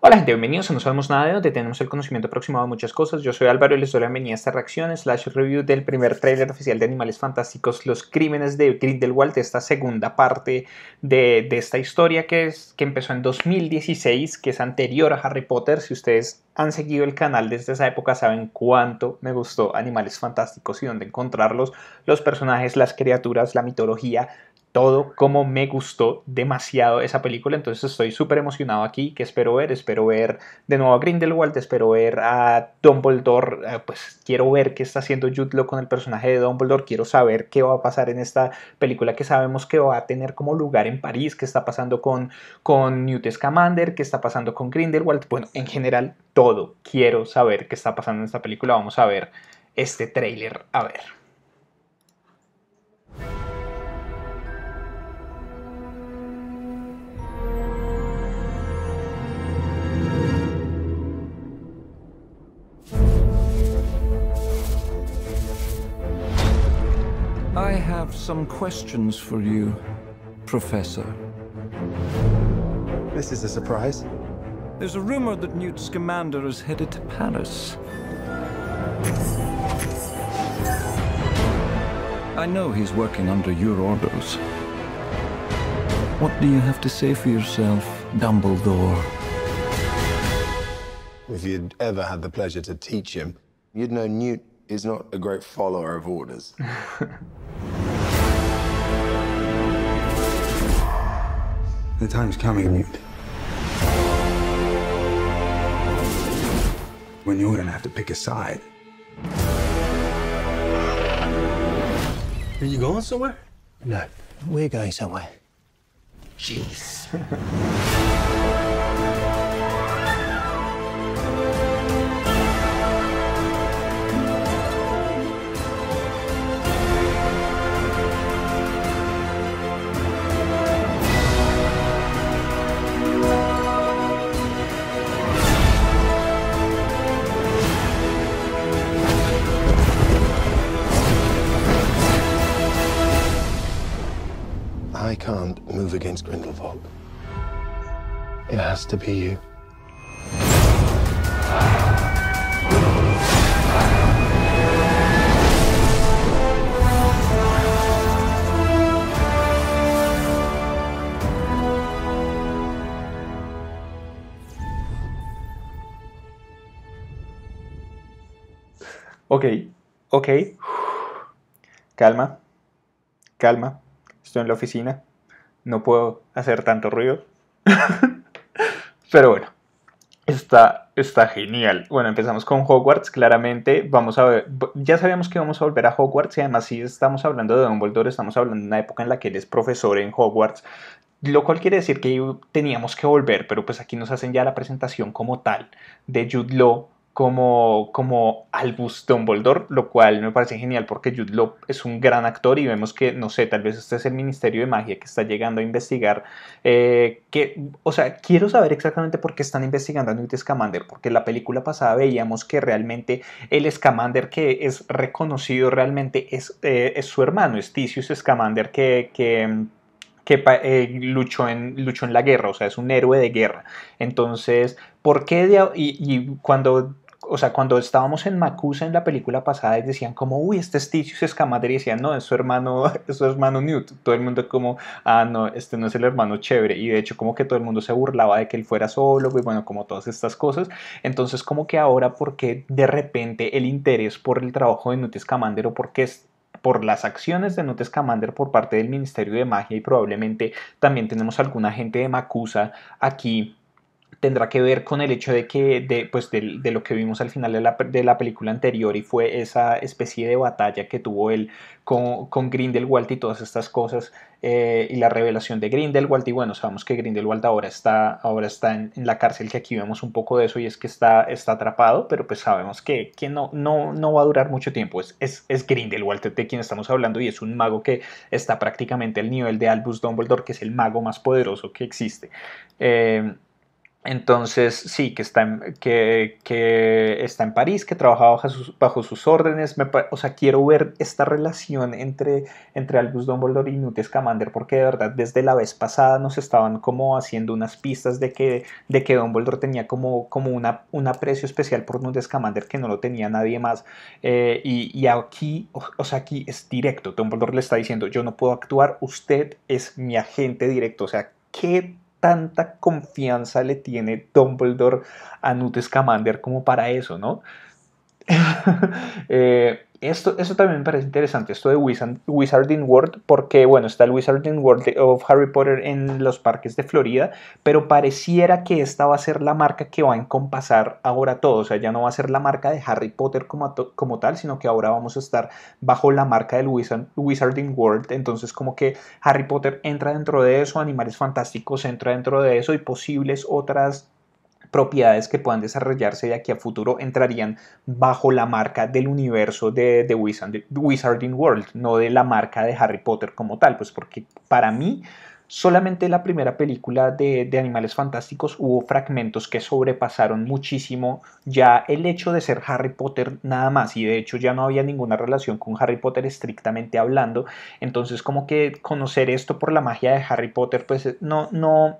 Hola gente, bienvenidos a No Sabemos Nada de donde tenemos el conocimiento aproximado de muchas cosas. Yo soy Álvaro y les doy la bienvenida a esta reacciones, slash review del primer tráiler oficial de Animales Fantásticos, Los Crímenes de Grindelwald, esta segunda parte de, esta historia que, es, que empezó en 2016, que es anterior a Harry Potter. Si ustedes han seguido el canal desde esa época saben cuánto me gustó Animales Fantásticos y dónde encontrarlos, los personajes, las criaturas, la mitología, todo como me gustó demasiado esa película. Entonces estoy súper emocionado aquí. que espero ver? Espero ver de nuevo a Grindelwald, espero ver a Dumbledore. Eh, pues quiero ver qué está haciendo Jutlo con el personaje de Dumbledore. Quiero saber qué va a pasar en esta película que sabemos que va a tener como lugar en París, qué está pasando con, con Newt Scamander, qué está pasando con Grindelwald. Bueno, en general, todo. Quiero saber qué está pasando en esta película. Vamos a ver este tráiler. A ver. some questions for you, Professor. This is a surprise. There's a rumor that Newt Scamander is headed to Paris. I know he's working under your orders. What do you have to say for yourself, Dumbledore? If you'd ever had the pleasure to teach him, you'd know Newt is not a great follower of orders. The time's coming when you're gonna have to pick a side. Are you going somewhere? No, we're going somewhere. Jeez. has to Ok, ok. Calma, calma. Estoy en la oficina. No puedo hacer tanto ruido. Pero bueno, está, está genial. Bueno, empezamos con Hogwarts, claramente. Vamos a ver, ya sabíamos que vamos a volver a Hogwarts y además si estamos hablando de Dumbledore, estamos hablando de una época en la que él es profesor en Hogwarts. Lo cual quiere decir que teníamos que volver, pero pues aquí nos hacen ya la presentación como tal de Jude Law como, como Albus Dumbledore, lo cual me parece genial porque Jude Law es un gran actor y vemos que, no sé, tal vez este es el Ministerio de Magia que está llegando a investigar. Eh, que, o sea, quiero saber exactamente por qué están investigando a Newt Scamander, porque en la película pasada veíamos que realmente el Scamander que es reconocido realmente es, eh, es su hermano, es Titius Scamander que, eh, luchó, en, luchó en la guerra, o sea, es un héroe de guerra. Entonces, ¿por qué? y cuando o sea, cuando estábamos en Macusa en la película pasada y decían como, uy, este es Titius Escamander y decían, no, es su hermano, es su hermano Newt. Todo el mundo como, ah, no, este no es el hermano chévere. Y de hecho como que todo el mundo se burlaba de que él fuera solo y bueno, como todas estas cosas. Entonces como que ahora, porque de repente el interés por el trabajo de Newt Escamander o por qué es por las acciones de Newt Escamander por parte del Ministerio de Magia y probablemente también tenemos alguna gente de Macusa aquí tendrá que ver con el hecho de que, de, pues de, lo que vimos al final de la, de la, película anterior y fue esa especie de batalla que tuvo él con, con Grindelwald y todas estas cosas eh, y la revelación de Grindelwald y bueno, sabemos que Grindelwald ahora está, ahora está en, la cárcel, que aquí vemos un poco de eso y es que está, está atrapado, pero pues sabemos que, que no, no, no va a durar mucho tiempo, es, es, es Grindelwald de, quien estamos hablando y es un mago que está prácticamente al nivel de Albus Dumbledore, que es el mago más poderoso que existe. Eh, entonces, sí, que está en, que, que está en París, que trabaja bajo sus, bajo sus órdenes. o sea, quiero ver esta relación entre, entre Albus Dumbledore y Newt Scamander, porque de verdad desde la vez pasada nos estaban como haciendo unas pistas de que, de que Dumbledore tenía como, como una, un aprecio especial por Newt Scamander que no lo tenía nadie más. Eh, y, aquí, o, o, sea, aquí es directo. Dumbledore le está diciendo, yo no puedo actuar, usted es mi agente directo. O sea, ¿qué tanta confianza le tiene Dumbledore a Newt Scamander como para eso, ¿no? eh, esto, también me parece interesante, esto de Wizarding World, porque bueno, está el Wizarding World of Harry Potter en los parques de Florida, pero pareciera que esta va a ser la marca que va a encompasar ahora todo, o sea, ya no va a ser la marca de Harry Potter como, como tal, sino que ahora vamos a estar bajo la marca del Wizarding World, entonces como que Harry Potter entra dentro de eso, Animales Fantásticos entra dentro de eso y posibles otras propiedades que puedan desarrollarse de aquí a futuro entrarían bajo la marca del universo de, de Wizarding World, no de la marca de Harry Potter como tal, pues porque para mí solamente la primera película de, de, Animales Fantásticos hubo fragmentos que sobrepasaron muchísimo ya el hecho de ser Harry Potter nada más y de hecho ya no había ninguna relación con Harry Potter estrictamente hablando entonces como que conocer esto por la magia de Harry Potter pues eh, no no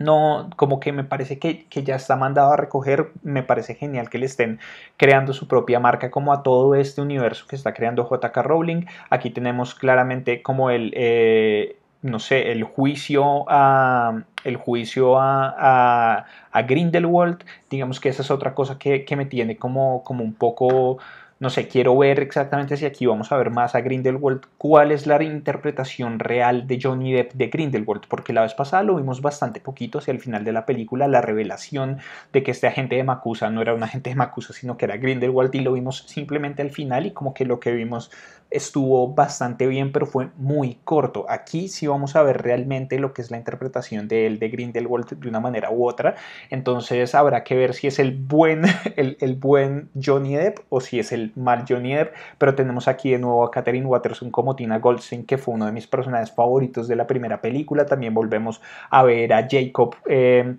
no, como que me parece que, ya está mandado a recoger, me parece genial que le estén creando su propia marca como a todo este universo que está creando JK Rowling. Aquí tenemos claramente como el, eh, no sé, el juicio a, el juicio a, a, a, Grindelwald, digamos que esa es otra cosa que, me tiene como, como un poco no sé, quiero ver exactamente si aquí vamos a ver más a Grindelwald, cuál es la interpretación real de Johnny Depp de Grindelwald, porque la vez pasada lo vimos bastante poquito hacia el final de la película, la revelación de que este agente de Macusa no era un agente de Macusa, sino que era Grindelwald y lo vimos simplemente al final y como que lo que vimos estuvo bastante bien, pero fue muy corto. Aquí sí vamos a ver realmente lo que es la interpretación de él de Grindelwald de una manera u otra. Entonces habrá que ver si es el buen, el, el buen Johnny Depp o si es el Jonier, pero tenemos aquí de nuevo a Katherine Watterson como Tina Goldstein, que fue uno de mis personajes favoritos de la primera película. También volvemos a ver a Jacob. Eh,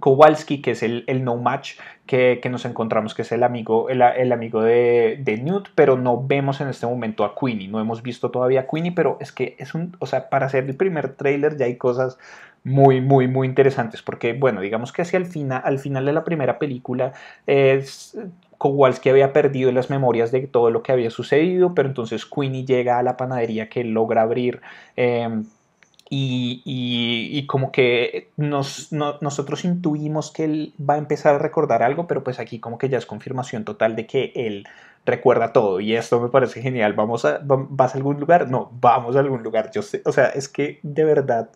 Kowalski, que es el, no match que, nos encontramos, que es el amigo, el, amigo de, Newt, pero no vemos en este momento a Queenie, no hemos visto todavía a Queenie, pero es que es un, o sea, para hacer el primer trailer ya hay cosas muy, muy, muy interesantes, porque bueno, digamos que hacia el final, al final de la primera película, es, que había perdido las memorias de todo lo que había sucedido, pero entonces Queenie llega a la panadería que logra abrir. Em, y, como que nos, nosotros intuimos que él va a empezar a recordar algo, pero pues aquí como que ya es confirmación total de que él recuerda todo y esto me parece genial. ¿Vamos a, ¿Vas a algún lugar? No, vamos a algún lugar. Yo sé, o sea, es que de verdad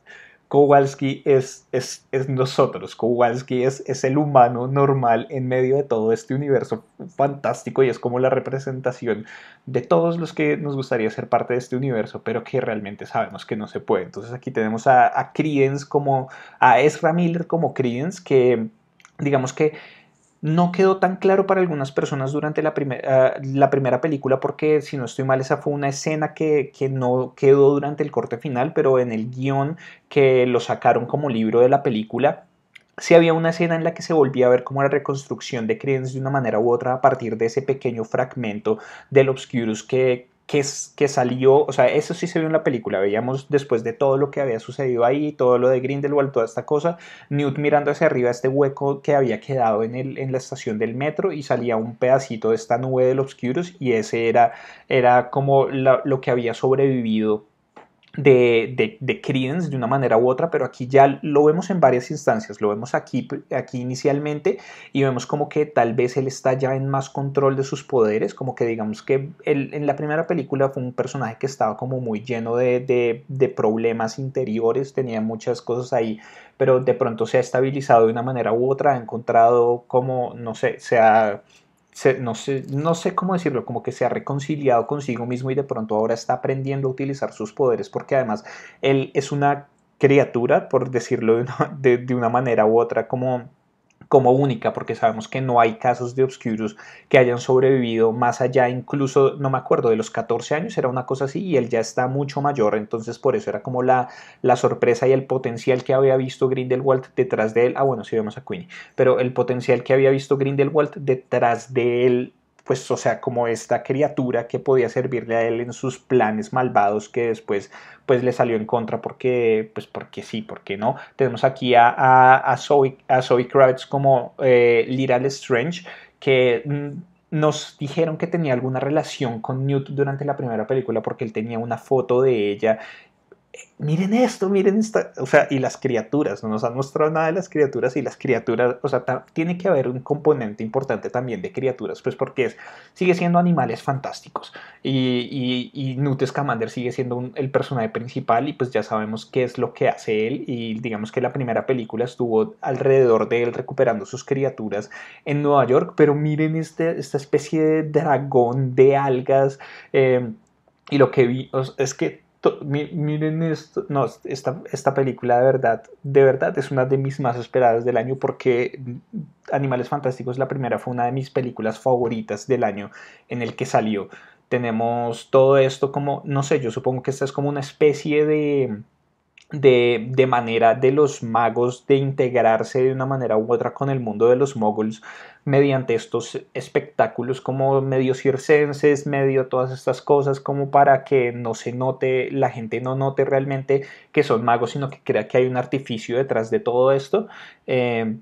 Kowalski es, es, nosotros, Kowalski es, es, el humano normal en medio de todo este universo fantástico y es como la representación de todos los que nos gustaría ser parte de este universo, pero que realmente sabemos que no se puede. Entonces aquí tenemos a, a como, a Ezra Miller como Credence, que digamos que no quedó tan claro para algunas personas durante la, ah, la, primera película porque si no estoy mal esa fue una escena que, no quedó durante el corte final, pero en el guión que lo sacaron como libro de la película. Sí había una escena en la que se volvía a ver como la reconstrucción de Credence de una manera u otra a partir de ese pequeño fragmento del Obscurus que, que, salió, o sea, eso sí se vio en la película, veíamos después de todo lo que había sucedido ahí, todo lo de Grindelwald, toda esta cosa, Newt mirando hacia arriba este hueco que había quedado en, el, en la estación del metro y salía un pedacito de esta nube de los Obscuros y ese era, era como lo que había sobrevivido de, de, de Credence de una manera u otra, pero aquí ya lo vemos en varias instancias, lo vemos aquí, aquí inicialmente y vemos como que tal vez él está ya en más control de sus poderes, como que digamos que él, en la primera película fue un personaje que estaba como muy lleno de, de, de problemas interiores, tenía muchas cosas ahí, pero de pronto se ha estabilizado de una manera u otra, ha encontrado como, no sé, se ha no, sé, no sé cómo decirlo, como que se ha reconciliado consigo mismo y de pronto ahora está aprendiendo a utilizar sus poderes, porque además él es una criatura, por decirlo de de una manera u otra, como como única, porque sabemos que no hay casos de Obscurus que hayan sobrevivido más allá, incluso, no me acuerdo, de los 14 años era una cosa así y él ya está mucho mayor, entonces por eso era como la, la sorpresa y el potencial que había visto Grindelwald detrás de él, ah bueno, si vemos a Queenie, pero el potencial que había visto Grindelwald detrás de él pues, o sea, como esta criatura que podía servirle a él en sus planes malvados que después, pues, le salió en contra porque, pues, porque sí, porque no. Tenemos aquí a, a, a, Zoe, Kravitz como eh, Little Strange, que mm, nos dijeron que tenía alguna relación con Newt durante la primera película porque él tenía una foto de ella miren esto, miren esta, o sea, y las criaturas, no nos han mostrado nada de las criaturas y las criaturas, o sea, tiene que haber un componente importante también de criaturas, pues porque sigue siendo animales fantásticos y, y, y Newt Scamander sigue siendo el personaje principal y pues ya sabemos qué es lo que hace él y digamos que la primera película estuvo alrededor de él recuperando sus criaturas en Nueva York, pero miren este, esta especie de dragón de algas. Eh, y lo que vi es que miren esto, no, esta, esta, película de verdad, de verdad es una de mis más esperadas del año porque Animales Fantásticos, la primera, fue una de mis películas favoritas del año en el que salió. Tenemos todo esto como, no sé, yo supongo que esta es como una especie de de, manera de los magos de integrarse de una manera u otra con el mundo de los moguls mediante estos espectáculos como medio circenses, medio todas estas cosas como para que no se note, la gente no note realmente que son magos, sino que crea que hay un artificio detrás de todo esto. Eh,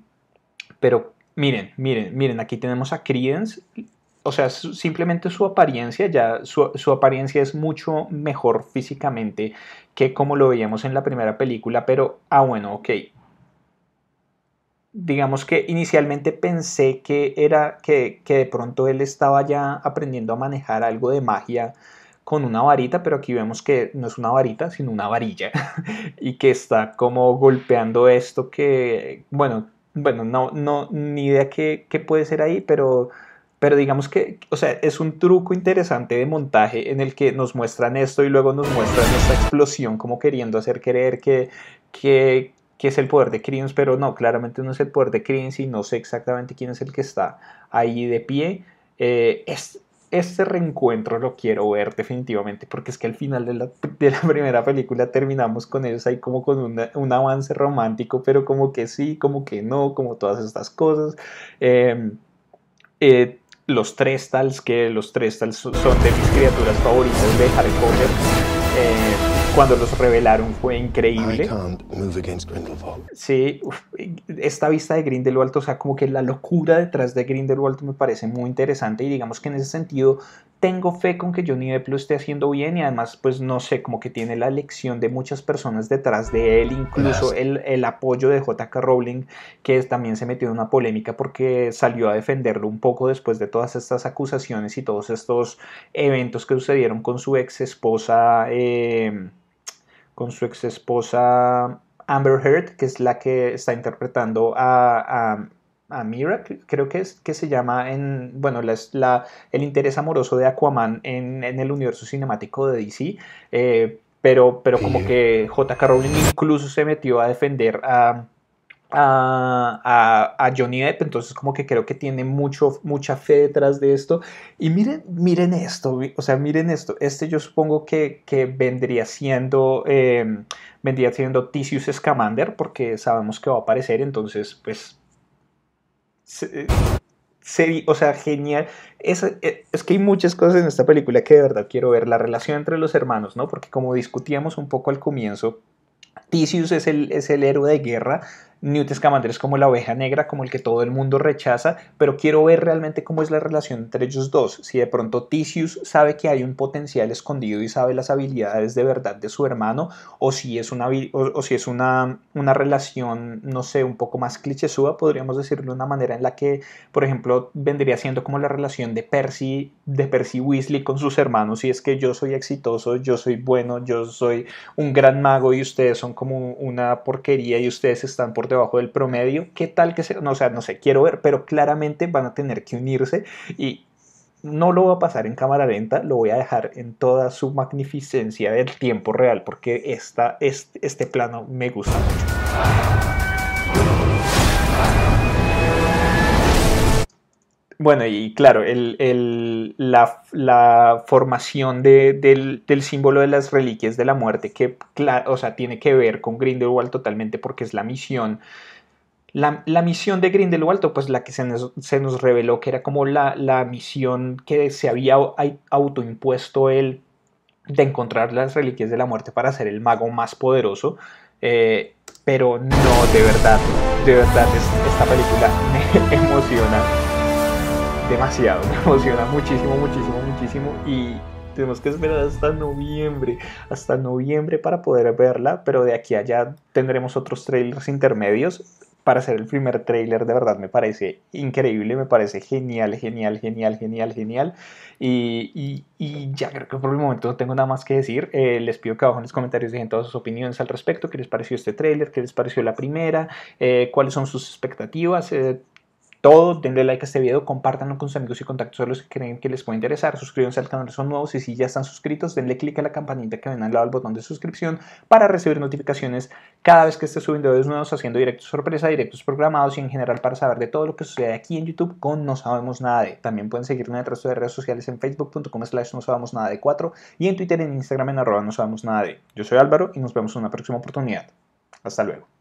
pero miren, miren, miren, aquí tenemos a Credence o sea, simplemente su apariencia, ya su, apariencia es mucho mejor físicamente que como lo veíamos en la primera película, pero, ah, bueno, ok. Digamos que inicialmente pensé que era que, de pronto él estaba ya aprendiendo a manejar algo de magia con una varita, pero aquí vemos que no es una varita, sino una varilla, y que está como golpeando esto que, bueno, bueno, no, no, ni idea qué, qué puede ser ahí, pero pero digamos que, o sea, es un truco interesante de montaje en el que nos muestran esto y luego nos muestran esta explosión como queriendo hacer creer que, que, es el poder de Kriens, pero no, claramente no es el poder de Kriens y no sé exactamente quién es el que está ahí de pie. Eh, es, este reencuentro lo quiero ver definitivamente, porque es que al final de la, primera película terminamos con ellos ahí como con un avance romántico, pero como que sí, como que no, como todas estas cosas. Em, eh, los tres tals, que los tres tals son de mis criaturas favoritas de Harry Potter. Eh, cuando los revelaron fue increíble. Sí, esta vista de Grindelwald, o sea, como que la locura detrás de Grindelwald me parece muy interesante y digamos que en ese sentido tengo fe con que Johnny Depp lo esté haciendo bien y además pues no sé, como que tiene la elección de muchas personas detrás de él, incluso el, apoyo de JK Rowling que también se metió en una polémica porque salió a defenderlo un poco después de todas estas acusaciones y todos estos eventos que sucedieron con su ex esposa, em, con su ex esposa Amber Heard, que es la que está interpretando a a mira creo que, es, que se llama en, bueno, la, la, el interés amoroso de Aquaman en, en el universo cinemático de DC, eh, pero, pero como que J.K. Rowling incluso se metió a defender a, a, Johnny Depp, entonces como que creo que tiene mucho, mucha fe detrás de esto. Y miren, miren esto, o sea, miren esto, este yo supongo que, vendría siendo... Eh, vendría siendo Tisius Scamander porque sabemos que va a aparecer entonces pues eh, o sea, genial. Eh, es, que hay muchas cosas en esta película que de verdad quiero ver. La relación entre los hermanos, ¿no? Porque como discutíamos un poco al comienzo, Tisius es el, es el héroe de guerra, Newt Scamander es como la oveja negra, como el que todo el mundo rechaza, pero quiero ver realmente cómo es la relación entre ellos dos. Si de pronto Tisius sabe que hay un potencial escondido y sabe las habilidades de verdad de su hermano, o si es una, o, si es una, una relación, no sé, un poco más clichésuda, podríamos decirlo de una manera en la que, por ejemplo, vendría siendo como la relación de Percy, de Percy Weasley con sus hermanos, Si es que yo soy exitoso, yo soy bueno, yo soy un gran mago y ustedes son como una porquería y ustedes están por debajo del promedio, ¿qué tal que sea? No, o sea, no sé, quiero ver, pero claramente van a tener que unirse y no lo voy a pasar en cámara lenta, lo voy a dejar en toda su magnificencia del tiempo real, porque esta, este, este plano me gusta mucho. Bueno, y claro, la, formación del, símbolo de las reliquias de la muerte, que o sea, tiene que ver con Grindelwald totalmente porque es la misión. La, misión de Grindelwald, pues la que se nos, reveló que era como la, misión que se había autoimpuesto él de encontrar las reliquias de la muerte para ser el mago más poderoso. Eh, pero no, de verdad, de verdad, esta película me emociona demasiado, me emociona muchísimo, muchísimo, muchísimo y tenemos que esperar hasta noviembre, hasta noviembre para poder verla, pero de aquí a allá tendremos otros trailers intermedios. Para hacer el primer trailer, de verdad me parece increíble, me parece genial, genial, genial, genial, genial. Y, y, ya creo que por el momento no tengo nada más que decir. Eh, les pido que abajo en los comentarios dejen todas sus opiniones al respecto. ¿Qué les pareció este trailer? ¿Qué les pareció la primera? Eh, ¿Cuáles son sus expectativas? Eh, todo, denle like a este video, compártanlo con sus amigos y contactos a los que creen que les puede interesar, suscríbanse al canal si son nuevos y si ya están suscritos, denle clic a la campanita que ven al lado del botón de suscripción para recibir notificaciones cada vez que esté subiendo videos nuevos, haciendo directos sorpresa, directos programados y en general para saber de todo lo que sucede aquí en YouTube con No Sabemos Nada de. También pueden seguirme en el resto de redes sociales en facebook.com slash no sabemos nada de 4 y en Twitter en Instagram en arroba no sabemos nada de. Yo soy Álvaro y nos vemos en una próxima oportunidad. Hasta luego.